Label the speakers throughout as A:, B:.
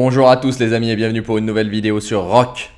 A: Bonjour à tous les amis et bienvenue pour une nouvelle vidéo sur Rock.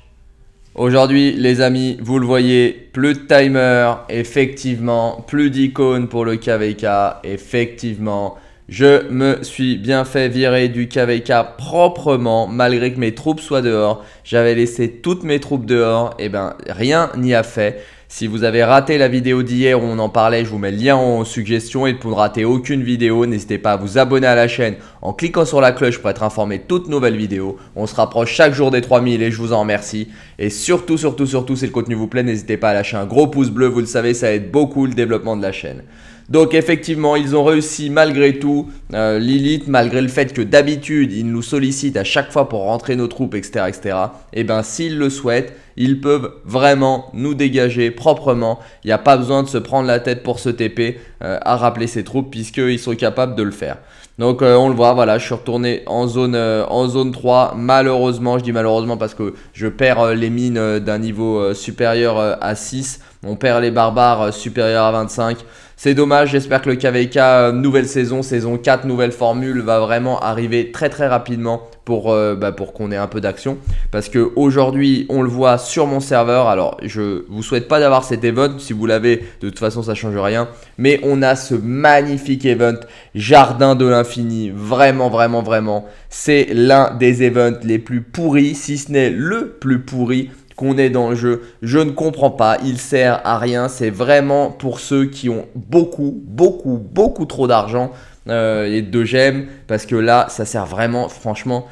A: Aujourd'hui les amis, vous le voyez, plus de timer, effectivement, plus d'icônes pour le KVK, effectivement. Je me suis bien fait virer du KVK proprement, malgré que mes troupes soient dehors. J'avais laissé toutes mes troupes dehors, et ben rien n'y a fait. Si vous avez raté la vidéo d'hier où on en parlait, je vous mets le lien en suggestion et pour ne rater aucune vidéo, n'hésitez pas à vous abonner à la chaîne en cliquant sur la cloche pour être informé de toutes nouvelles vidéos. On se rapproche chaque jour des 3000 et je vous en remercie. Et surtout, surtout, surtout, si le contenu vous plaît, n'hésitez pas à lâcher un gros pouce bleu, vous le savez, ça aide beaucoup le développement de la chaîne. Donc effectivement, ils ont réussi malgré tout. Euh, Lilith, malgré le fait que d'habitude, ils nous sollicitent à chaque fois pour rentrer nos troupes, etc. etc. et eh bien s'ils le souhaitent, ils peuvent vraiment nous dégager proprement. Il n'y a pas besoin de se prendre la tête pour se TP euh, à rappeler ses troupes puisqu'ils sont capables de le faire. Donc euh, on le voit, voilà, je suis retourné en zone, euh, en zone 3. Malheureusement, je dis malheureusement parce que je perds les mines d'un niveau supérieur à 6. On perd les barbares supérieurs à 25. C'est dommage, j'espère que le KVK, euh, nouvelle saison, saison 4, nouvelle formule, va vraiment arriver très très rapidement pour, euh, bah, pour qu'on ait un peu d'action. Parce que aujourd'hui, on le voit sur mon serveur. Alors, je vous souhaite pas d'avoir cet event. Si vous l'avez, de toute façon, ça change rien. Mais on a ce magnifique event, Jardin de l'infini. Vraiment, vraiment, vraiment. C'est l'un des events les plus pourris, si ce n'est le plus pourri est dans le jeu. Je ne comprends pas, il sert à rien. C'est vraiment pour ceux qui ont beaucoup, beaucoup, beaucoup trop d'argent euh, et de gemmes, parce que là, ça sert vraiment, franchement.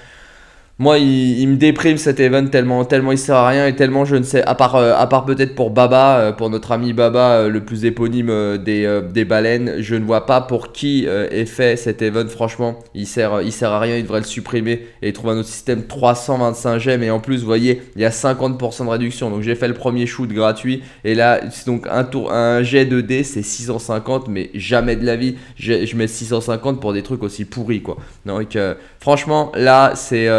A: Moi, il, me déprime cet event tellement, tellement il sert à rien et tellement je ne sais, à part, euh, à part peut-être pour Baba, euh, pour notre ami Baba, euh, le plus éponyme des, baleines, je ne vois pas pour qui est fait cet event. Franchement, il sert, il sert à rien, il devrait le supprimer et trouver un autre système 325 g Mais en plus, vous voyez, il y a 50% de réduction. Donc j'ai fait le premier shoot gratuit et là, c'est donc un, tour, un jet de d c'est 650, mais jamais de la vie. Je, mets 650 pour des trucs aussi pourris, quoi. Donc franchement, là, c'est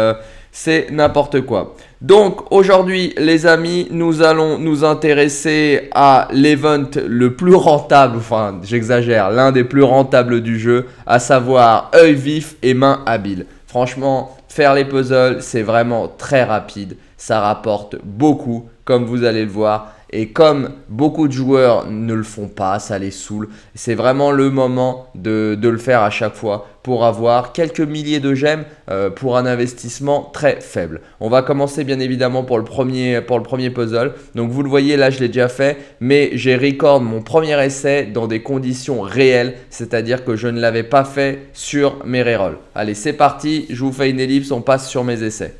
A: c'est n'importe quoi. Donc aujourd'hui les amis, nous allons nous intéresser à l'event le plus rentable, enfin j'exagère, l'un des plus rentables du jeu, à savoir œil vif et main habile. Franchement, faire les puzzles, c'est vraiment très rapide, ça rapporte beaucoup comme vous allez le voir. Et comme beaucoup de joueurs ne le font pas, ça les saoule, c'est vraiment le moment de, le faire à chaque fois pour avoir quelques milliers de gemmes euh, pour un investissement très faible. On va commencer bien évidemment pour le premier, pour le premier puzzle. Donc vous le voyez là, je l'ai déjà fait, mais j'ai record mon premier essai dans des conditions réelles, c'est-à-dire que je ne l'avais pas fait sur mes rerolls. Allez, c'est parti, je vous fais une ellipse, on passe sur mes essais.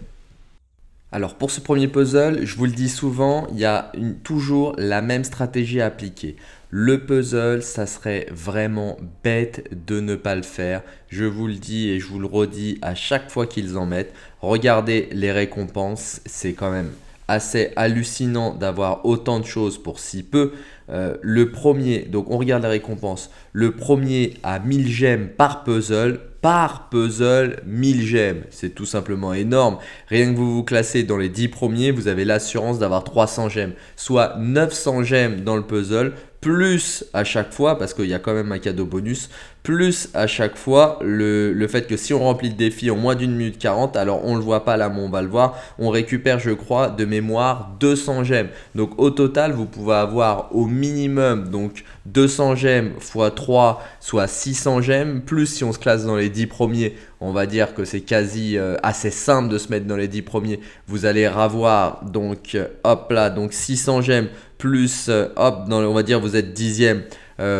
A: Alors pour ce premier puzzle, je vous le dis souvent, il y a toujours la même stratégie à appliquer. Le puzzle, ça serait vraiment bête de ne pas le faire. Je vous le dis et je vous le redis à chaque fois qu'ils en mettent. Regardez les récompenses, c'est quand même assez hallucinant d'avoir autant de choses pour si peu. Euh, le premier, donc on regarde la récompense, le premier à 1000 gemmes par puzzle, par puzzle 1000 gemmes. C'est tout simplement énorme. Rien que vous vous classez dans les 10 premiers, vous avez l'assurance d'avoir 300 gemmes, soit 900 gemmes dans le puzzle, plus à chaque fois, parce qu'il y a quand même un cadeau bonus, plus à chaque fois le, fait que si on remplit le défi en moins d'une minute 40, alors on le voit pas là, mais on va le voir, on récupère je crois de mémoire 200 gemmes. Donc au total, vous pouvez avoir au minimum donc 200 gemmes x 3, soit 600 gemmes, plus si on se classe dans les 10 premiers, on va dire que c'est quasi euh, assez simple de se mettre dans les 10 premiers. Vous allez avoir donc, euh, hop là, donc 600 gemmes plus euh, hop, on va dire vous êtes dixième,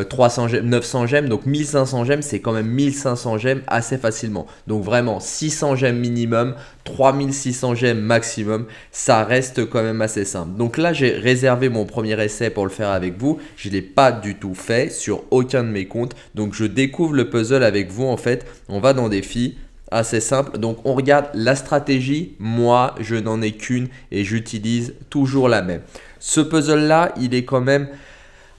A: 300 euh, 900 gemmes, donc 1500 gemmes, c'est quand même 1500 gemmes assez facilement. Donc vraiment 600 gemmes minimum, 3600 gemmes maximum, ça reste quand même assez simple. Donc là, j'ai réservé mon premier essai pour le faire avec vous. Je ne l'ai pas du tout fait sur aucun de mes comptes. Donc je découvre le puzzle avec vous en fait. On va dans des filles assez simple. Donc on regarde la stratégie. Moi, je n'en ai qu'une et j'utilise toujours la même. Ce puzzle-là, il est quand même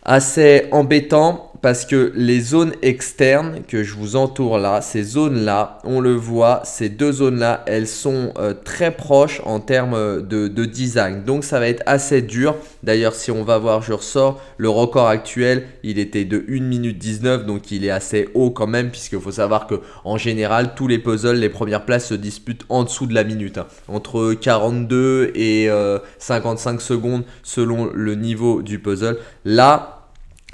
A: assez embêtant parce que les zones externes que je vous entoure là, ces zones-là, on le voit, ces deux zones-là, elles sont euh, très proches en termes euh, de, design. Donc ça va être assez dur. D'ailleurs, si on va voir, je ressors, le record actuel, il était de 1 minute 19, donc il est assez haut quand même, puisqu'il faut savoir que en général, tous les puzzles, les premières places se disputent en dessous de la minute. Hein. Entre 42 et 55 euh, secondes selon le niveau du puzzle. Là,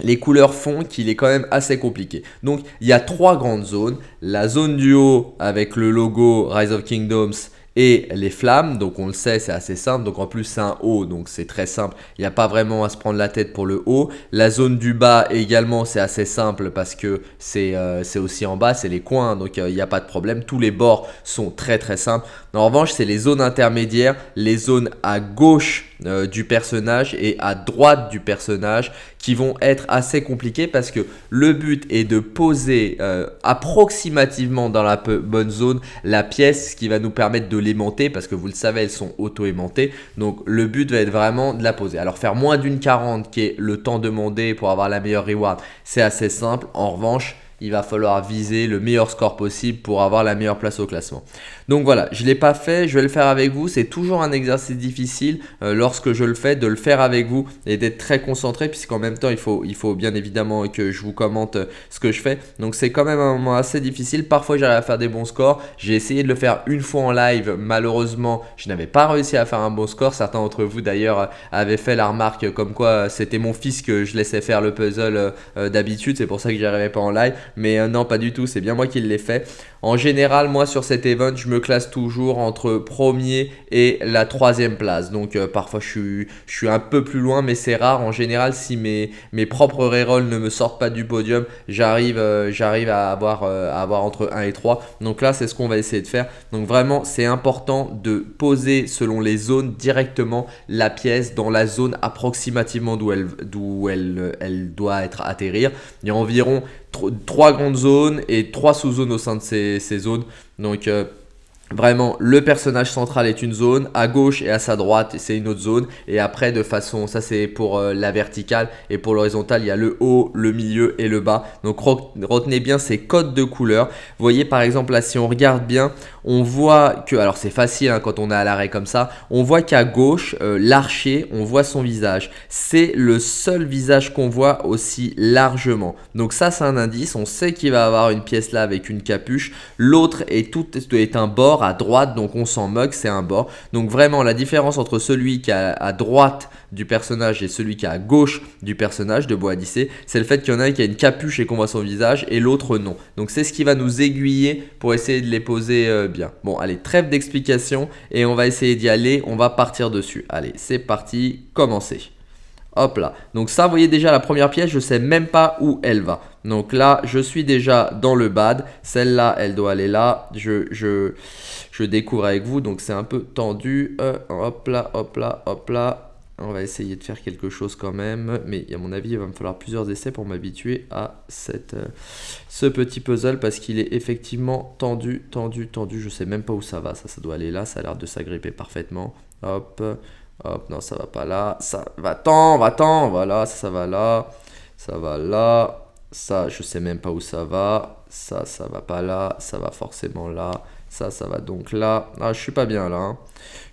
A: les couleurs font qu'il est quand même assez compliqué. Donc il y a trois grandes zones. La zone du haut avec le logo Rise of Kingdoms et les flammes. Donc on le sait, c'est assez simple. Donc en plus c'est un haut, donc c'est très simple. Il n'y a pas vraiment à se prendre la tête pour le haut. La zone du bas également, c'est assez simple parce que c'est euh, aussi en bas, c'est les coins. Donc euh, il n'y a pas de problème. Tous les bords sont très très simples. En revanche, c'est les zones intermédiaires, les zones à gauche euh, du personnage et à droite du personnage qui vont être assez compliqués parce que le but est de poser euh, approximativement dans la bonne zone la pièce qui va nous permettre de l'aimanter parce que vous le savez elles sont auto-aimantées donc le but va être vraiment de la poser alors faire moins d'une 40 qui est le temps demandé pour avoir la meilleure reward c'est assez simple en revanche il va falloir viser le meilleur score possible pour avoir la meilleure place au classement. Donc voilà, je ne l'ai pas fait, je vais le faire avec vous. C'est toujours un exercice difficile euh, lorsque je le fais, de le faire avec vous et d'être très concentré, puisqu'en même temps, il faut, il faut bien évidemment que je vous commente euh, ce que je fais. Donc c'est quand même un moment assez difficile. Parfois, j'arrive à faire des bons scores. J'ai essayé de le faire une fois en live. Malheureusement, je n'avais pas réussi à faire un bon score. Certains d'entre vous, d'ailleurs, avaient fait la remarque comme quoi euh, c'était mon fils que je laissais faire le puzzle d'habitude. C'est pour ça que j'arrivais pas en live mais euh, non, pas du tout, c'est bien moi qui l'ai fait. En général, moi sur cet event, je me classe toujours entre premier et la troisième place. Donc euh, parfois je suis, je suis un peu plus loin, mais c'est rare. En général, si mes, mes propres rerolls ne me sortent pas du podium, j'arrive euh, j'arrive à, avoir à avoir entre 1 et 3. Donc là, c'est ce qu'on va essayer de faire. Donc vraiment, c'est important de poser selon les zones directement la pièce dans la zone approximativement d'où elle, elle, elle doit être atterrir. Il y a environ trois grandes zones et trois sous-zones au sein de ces, zones. Donc euh, Vraiment, le personnage central est une zone, à gauche et à sa droite, c'est une autre zone, et après de façon, ça c'est pour euh, la verticale, et pour l'horizontale, il y a le haut, le milieu et le bas. Donc retenez bien ces codes de couleur. Vous voyez par exemple là, si on regarde bien, on voit que, alors c'est facile hein, quand on est à l'arrêt comme ça, on voit qu'à gauche, euh, l'archer, on voit son visage. C'est le seul visage qu'on voit aussi largement. Donc ça, c'est un indice, on sait qu'il va avoir une pièce là avec une capuche, l'autre est, tout, est un bord à droite, donc on s'en moque, c'est un bord. Donc vraiment, la différence entre celui qui a à droite, du personnage et celui qui est à gauche du personnage de Boadicée, c'est le fait qu'il y en a un qui a une capuche et qu'on voit son visage et l'autre non. Donc c'est ce qui va nous aiguiller pour essayer de les poser euh, bien. Bon, allez, trêve d'explication et on va essayer d'y aller, on va partir dessus. Allez, c'est parti, Commencer. Hop là. Donc ça, vous voyez déjà la première pièce, je sais même pas où elle va. Donc là, je suis déjà dans le bad. Celle-là, elle doit aller là. Je, je, je découvre avec vous, donc c'est un peu tendu. Euh, hop là, hop là, hop là. On va essayer de faire quelque chose quand même, mais à mon avis, il va me falloir plusieurs essais pour m'habituer à cette, euh, ce petit puzzle parce qu'il est effectivement tendu, tendu, tendu. Je sais même pas où ça va. Ça, ça doit aller là. Ça a l'air de s'agripper parfaitement. Hop, hop, non, ça va pas là. Ça va tant, va tant. Voilà, ça, ça va là. Ça va là. Ça, je sais même pas où ça va. Ça, ça va pas là. Ça va forcément là. Ça, ça va donc là. Ah, je suis pas bien là. Hein.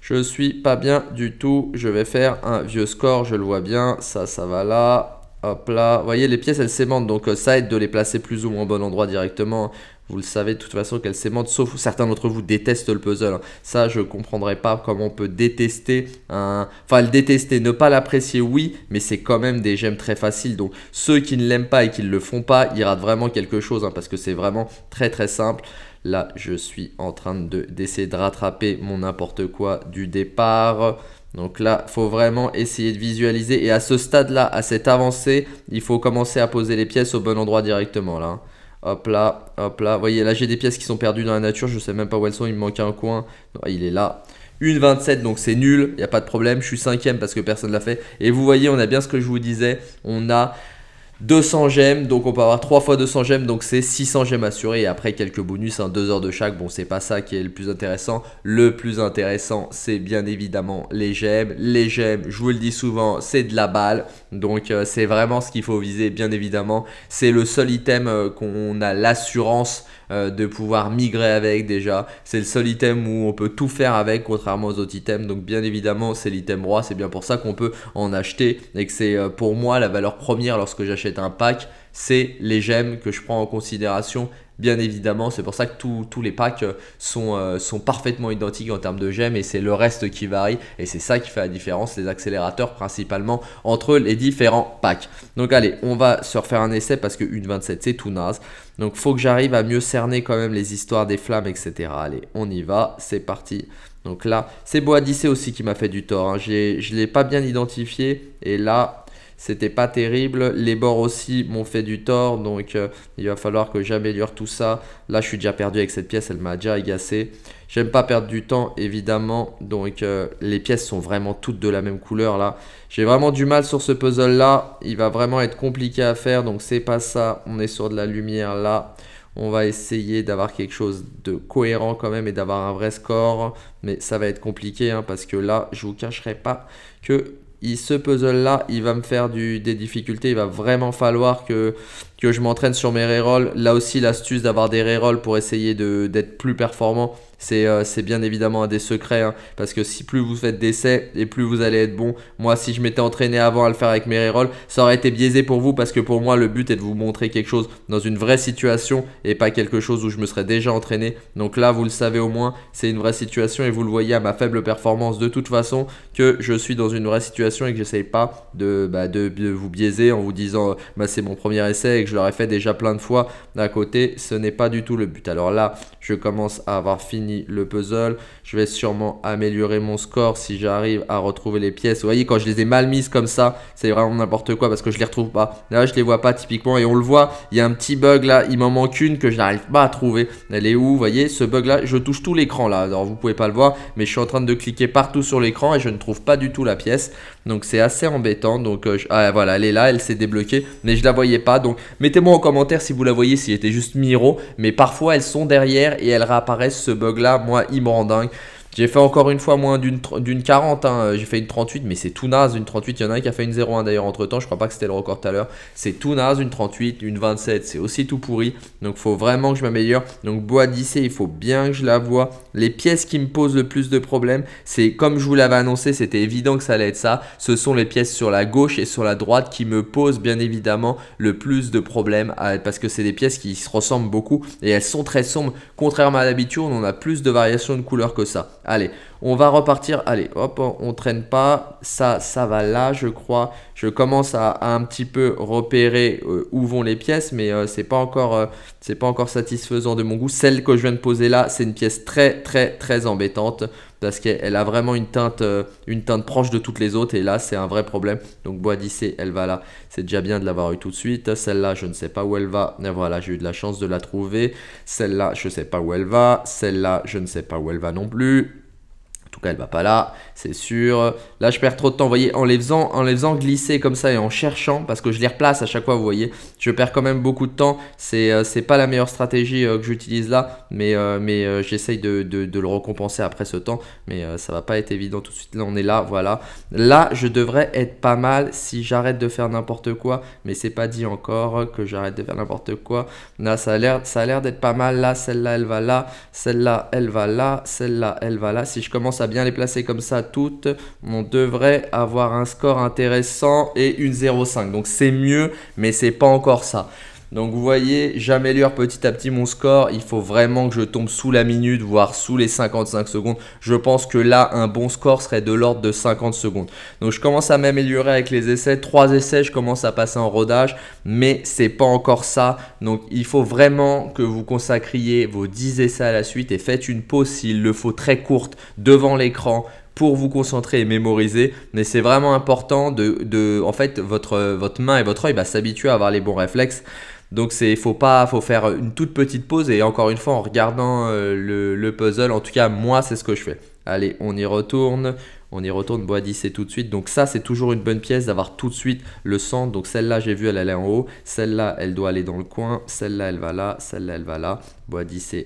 A: Je suis pas bien du tout. Je vais faire un vieux score, je le vois bien. Ça, ça va là. Hop là. Vous voyez, les pièces, elles s'aimantent. Donc, euh, ça aide de les placer plus ou moins au bon endroit directement. Hein. Vous le savez de toute façon qu'elles s'aimantent, sauf certains d'entre vous détestent le puzzle. Hein. Ça, je ne comprendrai pas comment on peut détester un... Enfin, le détester, ne pas l'apprécier, oui, mais c'est quand même des gemmes très faciles. Donc, ceux qui ne l'aiment pas et qui ne le font pas, ils ratent vraiment quelque chose, parce que c'est vraiment très très simple. Là, je suis en train d'essayer de, rattraper mon n'importe quoi du départ. Donc là, faut vraiment essayer de visualiser. Et à ce stade-là, à cette avancée, il faut commencer à poser les pièces au bon endroit directement. Là. Hop là, hop là. Vous voyez, là, j'ai des pièces qui sont perdues dans la nature. Je ne sais même pas où elles sont. Il me manque un coin. il est là. Une 27, donc c'est nul. Il n'y a pas de problème. Je suis cinquième parce que personne ne l'a fait. Et vous voyez, on a bien ce que je vous disais. On a 200 gemmes, donc on peut avoir 3 fois 200 gemmes, donc c'est 600 gemmes assurées. Et après, quelques bonus, 2 hein, heures de chaque. Bon, c'est pas ça qui est le plus intéressant. Le plus intéressant, c'est bien évidemment les gemmes. Les gemmes, je vous le dis souvent, c'est de la balle. Donc, euh, c'est vraiment ce qu'il faut viser, bien évidemment. C'est le seul item euh, qu'on a l'assurance euh, de pouvoir migrer avec déjà. C'est le seul item où on peut tout faire avec, contrairement aux autres items. Donc bien évidemment, c'est l'item roi, c'est bien pour ça qu'on peut en acheter et que c'est euh, pour moi la valeur première lorsque j'achète un pack, c'est les gemmes que je prends en considération bien évidemment. C'est pour ça que tous les packs euh, sont, euh, sont parfaitement identiques en termes de gemmes et c'est le reste qui varie. Et c'est ça qui fait la différence, les accélérateurs principalement entre les différents packs. Donc allez, on va se refaire un essai parce que U27, c'est tout naze. Donc faut que j'arrive à mieux cerner quand même les histoires des flammes, etc. Allez, on y va, c'est parti. Donc là, c'est Boadice aussi qui m'a fait du tort. Hein. Je ne l'ai pas bien identifié. Et là, c'était pas terrible. Les bords aussi m'ont fait du tort. Donc euh, il va falloir que j'améliore tout ça. Là, je suis déjà perdu avec cette pièce. Elle m'a déjà agacé. J'aime pas perdre du temps, évidemment. Donc euh, les pièces sont vraiment toutes de la même couleur là. J'ai vraiment du mal sur ce puzzle là. Il va vraiment être compliqué à faire. Donc c'est pas ça. On est sur de la lumière là. On va essayer d'avoir quelque chose de cohérent quand même et d'avoir un vrai score. Mais ça va être compliqué hein, parce que là, je vous cacherai pas que ce puzzle-là, il va me faire du, des difficultés. Il va vraiment falloir que, que je m'entraîne sur mes rerolls. Là aussi, l'astuce d'avoir des rerolls pour essayer d'être plus performant euh, c'est bien évidemment un des secrets, hein, parce que si plus vous faites d'essais et plus vous allez être bon, moi si je m'étais entraîné avant à le faire avec mes rerolls, ça aurait été biaisé pour vous, parce que pour moi le but est de vous montrer quelque chose dans une vraie situation et pas quelque chose où je me serais déjà entraîné. Donc là, vous le savez au moins, c'est une vraie situation et vous le voyez à ma faible performance de toute façon que je suis dans une vraie situation et que j'essaye pas de, bah, vous biaiser en vous disant bah, c'est mon premier essai et que je l'aurais fait déjà plein de fois à côté. Ce n'est pas du tout le but. Alors là, je commence à avoir fini le puzzle. Je vais sûrement améliorer mon score si j'arrive à retrouver les pièces. Vous voyez, quand je les ai mal mises comme ça, c'est vraiment n'importe quoi parce que je les retrouve pas. Là, je les vois pas typiquement et on le voit, il y a un petit bug là, il m'en manque une que je n'arrive pas à trouver. Elle est où Vous voyez, ce bug là, je touche tout l'écran là. Alors, vous pouvez pas le voir, mais je suis en train de cliquer partout sur l'écran et je ne trouve pas du tout la pièce. Donc, c'est assez embêtant. Donc, euh, ah, voilà, elle est là, elle s'est débloquée, mais je la voyais pas. Donc, mettez-moi en commentaire si vous la voyez, s'il était juste Miro. Mais parfois, elles sont derrière et elle réapparaît ce bug là, moi il me rend dingue. J'ai fait encore une fois moins d'une 40, hein. j'ai fait une 38, mais c'est tout naze, une 38, il y en a un qui a fait une 01 d'ailleurs entre temps, je crois pas que c'était le record tout à l'heure, c'est tout naze, une 38, une 27, c'est aussi tout pourri, donc faut vraiment que je m'améliore, donc bois 10 il faut bien que je la vois, les pièces qui me posent le plus de problèmes, c'est comme je vous l'avais annoncé, c'était évident que ça allait être ça, ce sont les pièces sur la gauche et sur la droite qui me posent bien évidemment le plus de problèmes, à... parce que c'est des pièces qui se ressemblent beaucoup, et elles sont très sombres, contrairement à l'habitude, on a plus de variations de couleurs que ça. Allez, on va repartir. Allez, hop, on traîne pas. Ça, ça va là, je crois. Je commence à, un petit peu repérer euh, où vont les pièces, mais euh, ce n'est pas encore, euh, pas encore satisfaisant de mon goût. Celle que je viens de poser là, c'est une pièce très, très, très embêtante parce qu'elle a vraiment une teinte, euh, une teinte proche de toutes les autres et là c'est un vrai problème. Donc bois elle va là, c'est déjà bien de l'avoir eu tout de suite. Celle-là, je ne sais pas où elle va, mais voilà, j'ai eu de la chance de la trouver. Celle-là, je ne sais pas où elle va, celle-là, je ne sais pas où elle va non plus tout cas, elle va pas là, c'est sûr. Là, je perds trop de temps, vous voyez, en les faisant, en les faisant glisser comme ça et en cherchant, parce que je les replace à chaque fois, vous voyez, je perds quand même beaucoup de temps. C'est n'est euh, pas la meilleure stratégie euh, que j'utilise là, mais, euh, mais j'essaye de, le recompenser après ce temps, mais ça va pas être évident tout de suite. Là, on est là, voilà. Là, je devrais être pas mal si j'arrête de faire n'importe quoi, mais c'est pas dit encore que j'arrête de faire n'importe quoi. Là, ça a l'air d'être pas mal. Là, celle-là, elle va là, celle-là, elle va là, celle-là, elle va là. Si je commence à bien les placer comme ça toutes, on devrait avoir un score intéressant et une 0,5. Donc c'est mieux, mais c'est pas encore ça. Donc vous voyez, j'améliore petit à petit mon score. Il faut vraiment que je tombe sous la minute, voire sous les 55 secondes. Je pense que là, un bon score serait de l'ordre de 50 secondes. Donc je commence à m'améliorer avec les essais. Trois essais, je commence à passer en rodage, mais c'est pas encore ça. Donc il faut vraiment que vous consacriez vos 10 essais à la suite et faites une pause s'il le faut très courte devant l'écran pour vous concentrer et mémoriser. Mais c'est vraiment important de, de, en fait, votre, votre main et votre œil va bah, s'habituer à avoir les bons réflexes. Donc c'est faut pas faut faire une toute petite pause et encore une fois en regardant euh, le, puzzle, en tout cas moi c'est ce que je fais. Allez, on y retourne. On y retourne, bois 10 tout de suite. Donc ça c'est toujours une bonne pièce d'avoir tout de suite le centre. Donc celle-là j'ai vu elle, allait en haut. Celle-là elle doit aller dans le coin. Celle-là elle va là. Celle-là elle va là. Bois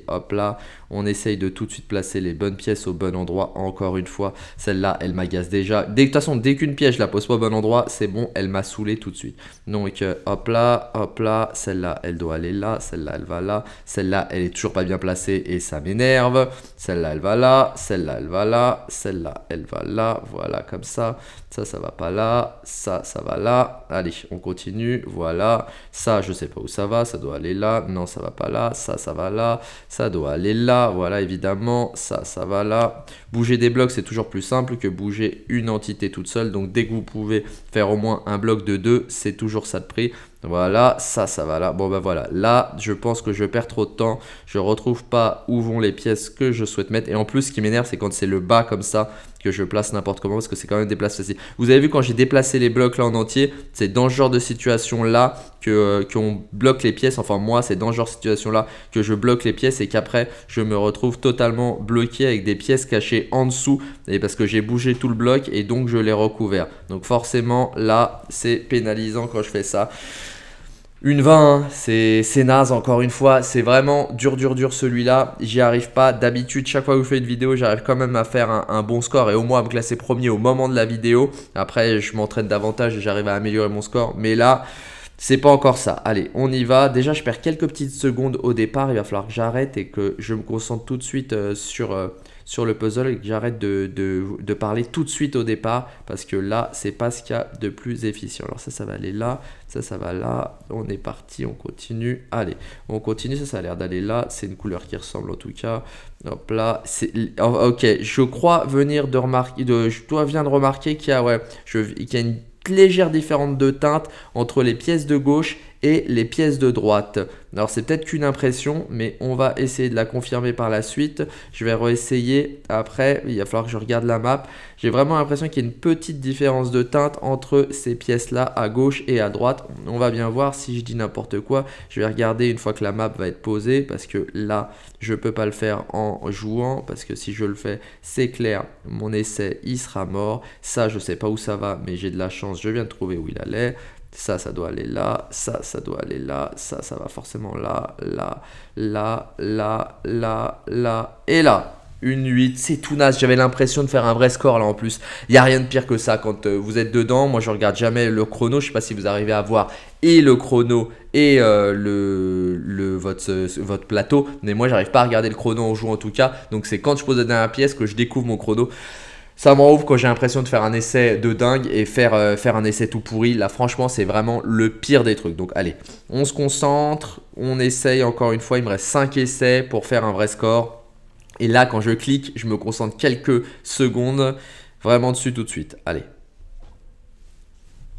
A: hop là. On essaye de tout de suite placer les bonnes pièces au bon endroit. Encore une fois, celle-là, elle m'agace déjà. de toute façon, dès qu'une pièce, je la pose pas au bon endroit, c'est bon, elle m'a saoulé tout de suite. Donc euh, hop là, hop là, celle-là, elle doit aller là, celle-là, elle va là, celle-là, elle est toujours pas bien placée et ça m'énerve. Celle-là, elle va là, celle-là, elle va là, celle-là, elle va là, voilà, comme ça. Ça, ça va pas là, ça, ça va là. Allez, on continue, voilà. Ça, je sais pas où ça va, ça doit aller là. Non, ça va pas là, ça, ça va là, ça doit aller là, voilà évidemment, ça, ça va là. Bouger des blocs, c'est toujours plus simple que bouger une entité toute seule, donc dès que vous pouvez faire au moins un bloc de deux, c'est toujours ça de prix. Voilà, ça, ça va là. Bon, ben voilà. Là, je pense que je perds trop de temps. Je retrouve pas où vont les pièces que je souhaite mettre. Et en plus, ce qui m'énerve, c'est quand c'est le bas comme ça que je place n'importe comment parce que c'est quand même des places Vous avez vu quand j'ai déplacé les blocs là en entier, c'est dans ce genre de situation là que euh, qu'on bloque les pièces. Enfin moi, c'est dans ce genre de situation là que je bloque les pièces et qu'après je me retrouve totalement bloqué avec des pièces cachées en dessous et parce que j'ai bougé tout le bloc et donc je l'ai recouvert. Donc forcément là, c'est pénalisant quand je fais ça. Une 20, hein, c'est naze encore une fois, c'est vraiment dur dur dur celui-là, j'y arrive pas, d'habitude chaque fois que je fais une vidéo j'arrive quand même à faire un, bon score et au moins à me classer premier au moment de la vidéo, après je m'entraîne davantage et j'arrive à améliorer mon score, mais là c'est pas encore ça, allez on y va, déjà je perds quelques petites secondes au départ, il va falloir que j'arrête et que je me concentre tout de suite euh, sur... Euh, sur le puzzle et que j'arrête de, de, parler tout de suite au départ parce que là, c'est pas ce qu'il y a de plus efficient. Alors ça, ça va aller là, ça, ça va là. On est parti, on continue. Allez, on continue. Ça, ça a l'air d'aller là. C'est une couleur qui ressemble en tout cas. Hop là, c'est oh, ok. Je crois venir de remarquer, de, je dois bien de remarquer qu'il y a ouais, qu'il y a une légère différence de teinte entre les pièces de gauche et les pièces de droite. Alors c'est peut-être qu'une impression, mais on va essayer de la confirmer par la suite. Je vais réessayer après, il va falloir que je regarde la map. J'ai vraiment l'impression qu'il y a une petite différence de teinte entre ces pièces-là à gauche et à droite. On va bien voir si je dis n'importe quoi. Je vais regarder une fois que la map va être posée, parce que là, je ne peux pas le faire en jouant, parce que si je le fais, c'est clair, mon essai, il sera mort. Ça, je sais pas où ça va, mais j'ai de la chance, je viens de trouver où il allait ça, ça doit aller là, ça, ça doit aller là, ça, ça va forcément là, là, là, là, là, là, et là. Une 8, c'est tout naze. J'avais l'impression de faire un vrai score là en plus. Il n'y a rien de pire que ça quand euh, vous êtes dedans. Moi, je regarde jamais le chrono. Je sais pas si vous arrivez à voir et le chrono et euh, le, le, votre, euh, votre plateau. Mais moi, j'arrive pas à regarder le chrono en jouant en tout cas. Donc, c'est quand je pose la dernière pièce que je découvre mon chrono ça m'en ouvre quand j'ai l'impression de faire un essai de dingue et faire, euh, faire un essai tout pourri. Là, franchement, c'est vraiment le pire des trucs. Donc, allez, on se concentre, on essaye encore une fois. Il me reste 5 essais pour faire un vrai score. Et là, quand je clique, je me concentre quelques secondes vraiment dessus tout de suite. Allez,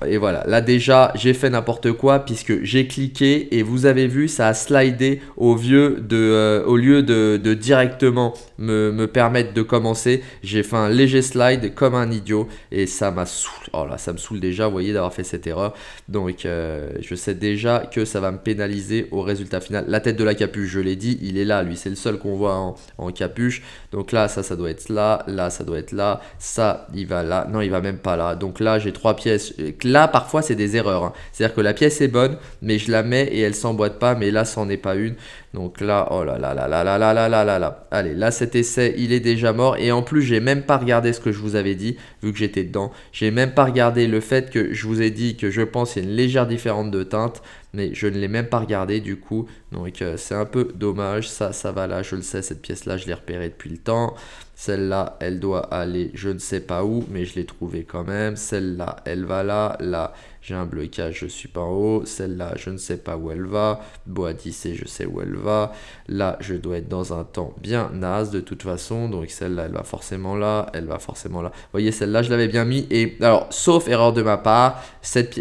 A: et voilà, là déjà, j'ai fait n'importe quoi puisque j'ai cliqué et vous avez vu, ça a slidé au, vieux de, euh, au lieu de, directement me, permettre de commencer. J'ai fait un léger slide comme un idiot et ça m'a saoulé. Oh là, ça me saoule déjà, vous voyez, d'avoir fait cette erreur. Donc, euh, je sais déjà que ça va me pénaliser au résultat final. La tête de la capuche, je l'ai dit, il est là, lui, c'est le seul qu'on voit en, capuche. Donc là, ça, ça doit être là, là, ça doit être là, ça, il va là. Non, il va même pas là. Donc là, j'ai trois pièces euh, Là, parfois, c'est des erreurs. Hein. C'est-à-dire que la pièce est bonne, mais je la mets et elle s'emboîte pas, mais là, c'en est pas une. Donc là, oh là là là là là là là là là là. Allez, là, cet essai, il est déjà mort. Et en plus, j'ai même pas regardé ce que je vous avais dit, vu que j'étais dedans. J'ai même pas regardé le fait que je vous ai dit que je pense qu'il y a une légère différence de teinte mais je ne l'ai même pas regardé du coup. Donc euh, c'est un peu dommage. Ça, ça va là, je le sais, cette pièce-là, je l'ai repérée depuis le temps. Celle-là, elle doit aller je ne sais pas où, mais je l'ai trouvée quand même. Celle-là, elle va là. Là, j'ai un blocage, je suis pas en haut. Celle-là, je ne sais pas où elle va. Boadice, je sais où elle va. Là, je dois être dans un temps bien naze de toute façon. Donc celle-là, elle va forcément là. Elle va forcément là. Vous voyez, celle-là, je l'avais bien mise. Et alors, sauf erreur de ma part,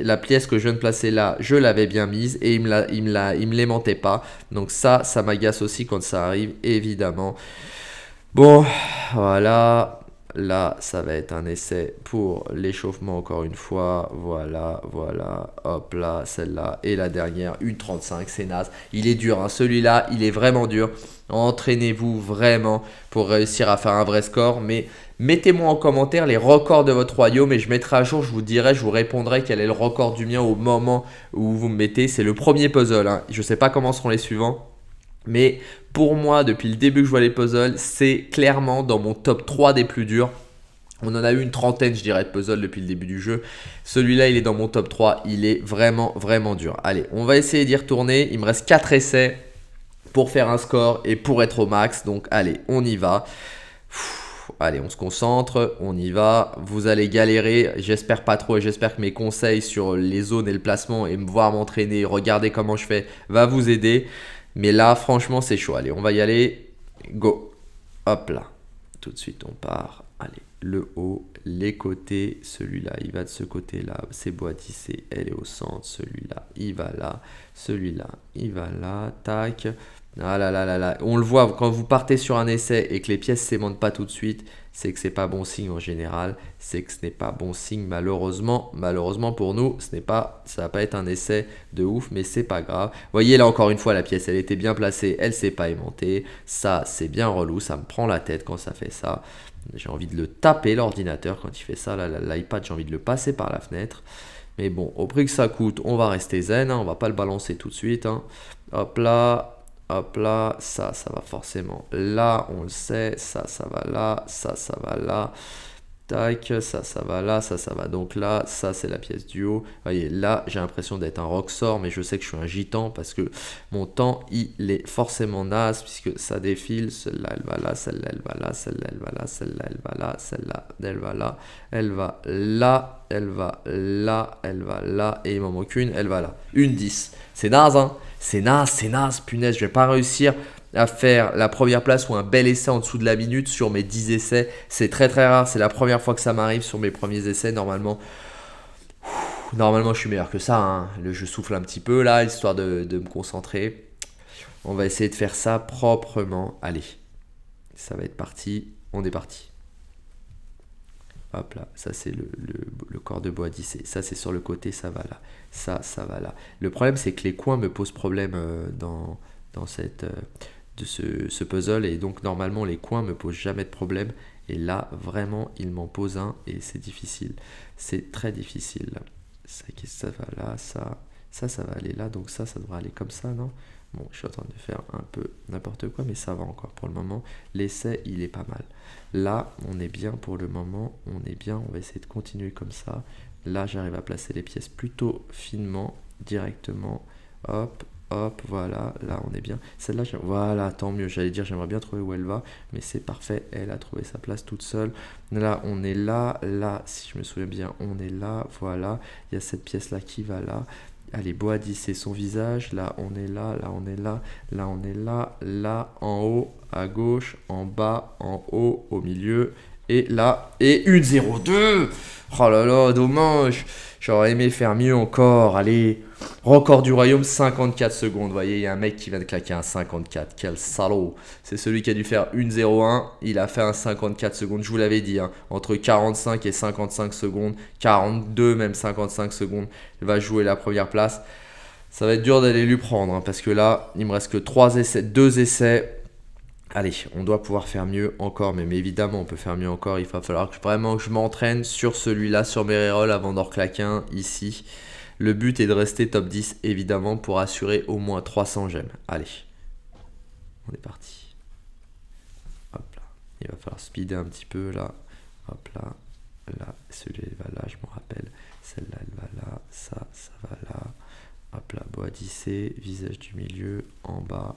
A: la pièce que je viens de placer là, je l'avais bien mise. Et il ne me la, pas. Donc ça, ça m'agace aussi quand ça arrive, évidemment. Bon, voilà. Là, ça va être un essai pour l'échauffement encore une fois. Voilà, voilà, hop là, celle-là et la dernière, 1,35, c'est naze. Il est dur, hein. celui-là, il est vraiment dur. Entraînez-vous vraiment pour réussir à faire un vrai score. Mais mettez-moi en commentaire les records de votre royaume et je mettrai à jour, je vous dirai, je vous répondrai quel est le record du mien au moment où vous me mettez. C'est le premier puzzle, hein. je ne sais pas comment seront les suivants. Mais pour moi, depuis le début que je vois les puzzles, c'est clairement dans mon top 3 des plus durs. On en a eu une trentaine, je dirais, de puzzles depuis le début du jeu. Celui-là, il est dans mon top 3. Il est vraiment, vraiment dur. Allez, on va essayer d'y retourner. Il me reste 4 essais pour faire un score et pour être au max. Donc, allez, on y va. allez, on se concentre. On y va. Vous allez galérer. J'espère pas trop et j'espère que mes conseils sur les zones et le placement et me voir m'entraîner, regarder comment je fais, va vous aider. Mais là, franchement, c'est chaud. Allez, on va y aller. Go. Hop là. Tout de suite, on part. Allez, le haut, les côtés. Celui-là, il va de ce côté-là. C'est boitissé. Elle est au centre. Celui-là, il va là. Celui-là, il va là. Tac. Ah là là là là. On le voit, quand vous partez sur un essai et que les pièces ne s'aimantent pas tout de suite, c'est que c'est pas bon signe en général, c'est que ce n'est pas bon signe malheureusement. Malheureusement pour nous, ce n'est pas ça va pas être un essai de ouf mais c'est pas grave. Voyez là encore une fois la pièce, elle était bien placée, elle s'est pas aimantée. Ça, c'est bien relou, ça me prend la tête quand ça fait ça. J'ai envie de le taper l'ordinateur quand il fait ça, l'iPad, j'ai envie de le passer par la fenêtre. Mais bon, au prix que ça coûte, on va rester zen, On hein, on va pas le balancer tout de suite. Hein. Hop là, Hop là, ça, ça va forcément là, on le sait, ça, ça va là, ça, ça va là. Tac, ça, ça va là, ça, ça va donc là, ça, c'est la pièce du haut. voyez, là, j'ai l'impression d'être un sort mais je sais que je suis un gitan parce que mon temps, il est forcément naze puisque ça défile. Celle-là, elle va là, celle-là, elle va là, celle-là, elle va là, celle-là, elle va là, celle-là, elle va là, elle va là, elle va là, elle va là, et il m'en manque une, elle va là. Une 10. C'est naze, hein c'est naze, c'est naze, punaise, je vais pas réussir à faire la première place ou un bel essai en dessous de la minute sur mes 10 essais. C'est très très rare, c'est la première fois que ça m'arrive sur mes premiers essais. Normalement, normalement je suis meilleur que ça. Hein. Le, je souffle un petit peu là, histoire de me concentrer. On va essayer de faire ça proprement. Allez, ça va être parti. On est parti hop là, ça c'est le, corps de bois dissé, ça c'est sur le côté, ça va là, ça, ça va là. Le problème c'est que les coins me posent problème euh, dans, euh, ce, puzzle et donc normalement les coins me posent jamais de problème et là vraiment il m'en pose un et c'est difficile, c'est très difficile. Ça, ça va là, ça, ça, ça va aller là, donc ça, ça devrait aller comme ça, non Bon, je suis en train de faire un peu n'importe quoi, mais ça va encore pour le moment. L'essai, il est pas mal. Là, on est bien pour le moment, on est bien, on va essayer de continuer comme ça. Là, j'arrive à placer les pièces plutôt finement, directement. Hop, hop, voilà, là, on est bien. Celle-là, voilà, tant mieux, j'allais dire, j'aimerais bien trouver où elle va, mais c'est parfait, elle a trouvé sa place toute seule. Là, on est là, là, si je me souviens bien, on est là, voilà. Il y a cette pièce-là qui va là. Allez, c'est son visage. Là, on est là, là, on est là, là, on est là, là, en haut, à gauche, en bas, en haut, au milieu. Et là, et 1-0-2. Oh là là, dommage. J'aurais aimé faire mieux encore. Allez, record du royaume, 54 secondes. Vous voyez, il y a un mec qui vient de claquer un 54. Quel salaud. C'est celui qui a dû faire 1-0-1. Il a fait un 54 secondes. Je vous l'avais dit, hein. entre 45 et 55 secondes. 42, même 55 secondes. Il va jouer la première place. Ça va être dur d'aller lui prendre hein, parce que là, il me reste que 3 essais, 2 essais allez, on doit pouvoir faire mieux encore, mais, évidemment, on peut faire mieux encore. Il va falloir vraiment que je m'entraîne sur celui-là, sur mes rerolls avant d'en reclaquer un ici. Le but est de rester top 10, évidemment, pour assurer au moins 300 gemmes. Allez, on est parti. Hop là, il va falloir speeder un petit peu là. Hop là, là, celui-là va là, je me rappelle. Celle-là, elle va là, ça, ça va là. Hop là, bois visage du milieu, en bas.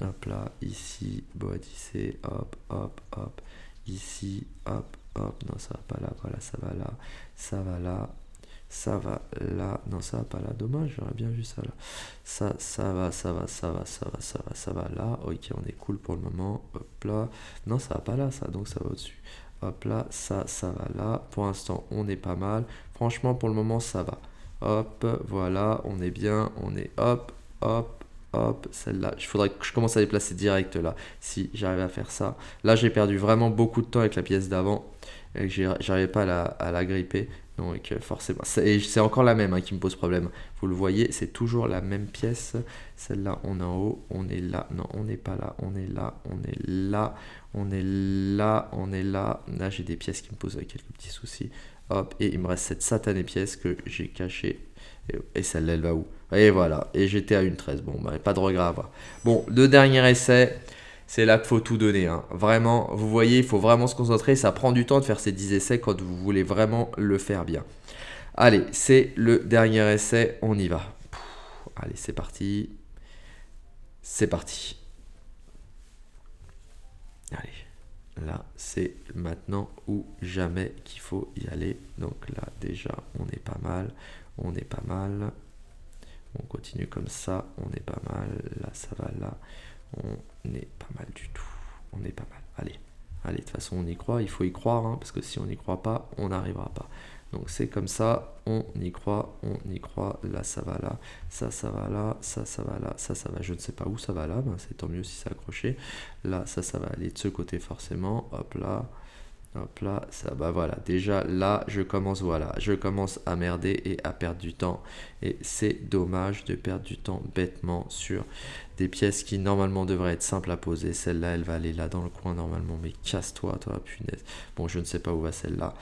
A: Hop là, ici, body hop, hop, hop. Ici, hop, hop. Non, ça va pas là, voilà, ça va là, ça va là, ça va là, non ça va pas là, dommage, j'aurais bien vu ça là. Ça, ça va, ça va, ça va, ça va, ça va, ça va là, ok, on est cool pour le moment, hop là, non ça va pas là ça, donc ça va au-dessus, hop là, ça, ça va là, pour l'instant on est pas mal, franchement pour le moment ça va, hop, voilà, on est bien, on est hop, hop, Hop, celle-là. Il faudrait que je commence à déplacer direct là, si j'arrive à faire ça. Là, j'ai perdu vraiment beaucoup de temps avec la pièce d'avant et que j'arrivais pas à la, à la, gripper. Donc, euh, forcément. c'est c'est encore la même hein, qui me pose problème. Vous le voyez, c'est toujours la même pièce. Celle-là, on est en haut, on est là. Non, on n'est pas là, on est là, on est là, on est là, on est là. Là, j'ai des pièces qui me posent quelques petits soucis. Hop, et il me reste cette satanée pièce que j'ai cachée et, celle-là, elle va où Et voilà. Et j'étais à une 13. Bon, bah, pas de regret à avoir. Bon, le dernier essai. C'est là qu'il faut tout donner. Hein. Vraiment, vous voyez, il faut vraiment se concentrer. Ça prend du temps de faire ces 10 essais quand vous voulez vraiment le faire bien. Allez, c'est le dernier essai. On y va. allez, c'est parti. C'est parti. Allez, là, c'est maintenant ou jamais qu'il faut y aller. Donc là, déjà, on est pas mal on est pas mal. On continue comme ça, on est pas mal. Là, ça va, là, on est pas mal du tout. On est pas mal. Allez, allez, de toute façon, on y croit. Il faut y croire, hein, parce que si on n'y croit pas, on n'arrivera pas. Donc c'est comme ça, on y croit, on y croit, là ça va là, ça ça va là, ça ça va là, ça ça va, je ne sais pas où ça va là, ben, c'est tant mieux si c'est accroché. Là ça ça va aller de ce côté forcément, hop là, Hop là, ça, bah voilà, déjà là, je commence, voilà, je commence à merder et à perdre du temps. Et c'est dommage de perdre du temps bêtement sur des pièces qui normalement devraient être simples à poser. Celle-là, elle va aller là dans le coin normalement, mais casse-toi, toi, punaise. Bon, je ne sais pas où va celle-là.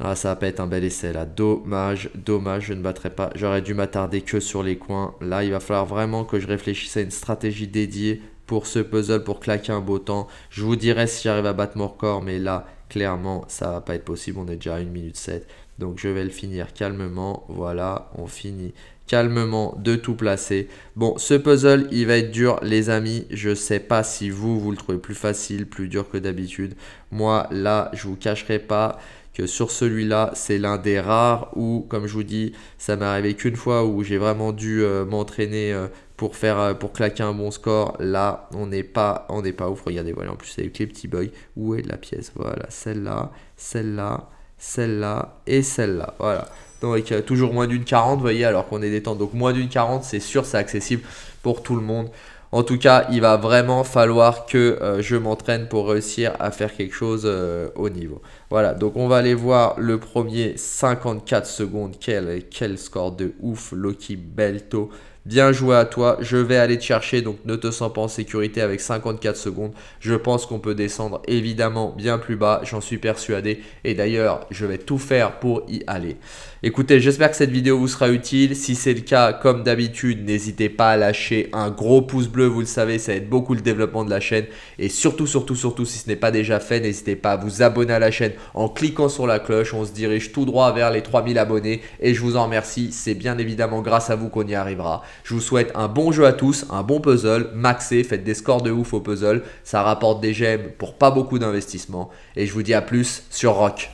A: Ah, ça va pas être un bel essai là. Dommage, dommage, je ne battrai pas. J'aurais dû m'attarder que sur les coins. Là, il va falloir vraiment que je réfléchisse à une stratégie dédiée pour ce puzzle, pour claquer un beau temps. Je vous dirai si j'arrive à battre mon record, mais là, clairement, ça va pas être possible. On est déjà à 1 minute 7. Donc je vais le finir calmement. Voilà, on finit calmement de tout placer. Bon, ce puzzle, il va être dur, les amis. Je sais pas si vous, vous le trouvez plus facile, plus dur que d'habitude. Moi, là, je vous cacherai pas que sur celui-là, c'est l'un des rares où, comme je vous dis, ça m'est arrivé qu'une fois où j'ai vraiment dû euh, m'entraîner euh, pour faire euh, pour claquer un bon score. Là, on n'est pas on n'est pas ouf. Regardez, voilà, en plus avec les petits bugs. Où est la pièce Voilà, celle-là, celle-là, celle-là et celle-là. Voilà. Donc toujours moins d'une 40, voyez, alors qu'on est des Donc moins d'une 40, c'est sûr, c'est accessible pour tout le monde. En tout cas, il va vraiment falloir que je m'entraîne pour réussir à faire quelque chose au niveau. Voilà, donc on va aller voir le premier 54 secondes. Quel, score de ouf, Loki Belto. Bien joué à toi. Je vais aller te chercher. Donc ne te sens pas en sécurité avec 54 secondes. Je pense qu'on peut descendre évidemment bien plus bas. J'en suis persuadé. Et d'ailleurs, je vais tout faire pour y aller. Écoutez, j'espère que cette vidéo vous sera utile. Si c'est le cas, comme d'habitude, n'hésitez pas à lâcher un gros pouce bleu. Vous le savez, ça aide beaucoup le développement de la chaîne. Et surtout, surtout, surtout, si ce n'est pas déjà fait, n'hésitez pas à vous abonner à la chaîne en cliquant sur la cloche. On se dirige tout droit vers les 3000 abonnés. Et je vous en remercie. C'est bien évidemment grâce à vous qu'on y arrivera. Je vous souhaite un bon jeu à tous, un bon puzzle, maxé, faites des scores de ouf au puzzle, ça rapporte des gemmes pour pas beaucoup d'investissement. Et je vous dis à plus sur Rock.